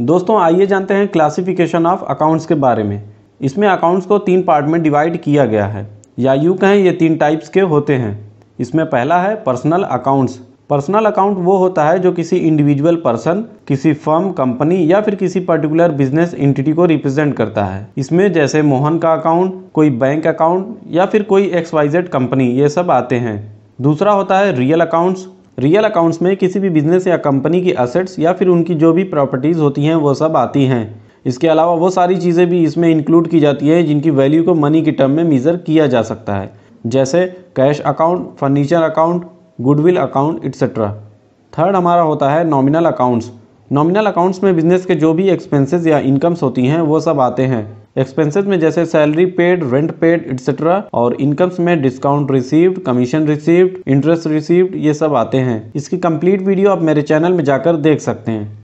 दोस्तों आइए जानते हैं क्लासिफिकेशन ऑफ अकाउंट्स के बारे में इसमें अकाउंट्स को तीन पार्ट में डिवाइड किया गया है या यूँ कहें ये तीन टाइप्स के होते हैं इसमें पहला है पर्सनल अकाउंट्स पर्सनल अकाउंट वो होता है जो किसी इंडिविजुअल पर्सन किसी फर्म कंपनी या फिर किसी पर्टिकुलर बिजनेस एंटिटी को रिप्रेजेंट करता है इसमें जैसे मोहन का अकाउंट कोई बैंक अकाउंट या फिर कोई एक्सवाइजेड कंपनी ये सब आते हैं दूसरा होता है रियल अकाउंट्स रियल अकाउंट्स में किसी भी बिजनेस या कंपनी की असेट्स या फिर उनकी जो भी प्रॉपर्टीज़ होती हैं वो सब आती हैं इसके अलावा वो सारी चीज़ें भी इसमें इंक्लूड की जाती है जिनकी वैल्यू को मनी के टर्म में मीज़र किया जा सकता है जैसे cash account furniture account goodwill account etcetera third हमारा होता है नॉमिनल अकाउंट्स नॉमिनल अकाउंट्स में बिजनेस के जो भी एक्सपेंसेस या इनकम्स होती हैं वो सब आते हैं एक्सपेंसेस में जैसे salary paid rent paid etcetera और इनकम्स में discount received commission received interest received ये सब आते हैं इसकी कंप्लीट वीडियो आप मेरे चैनल में जाकर देख सकते हैं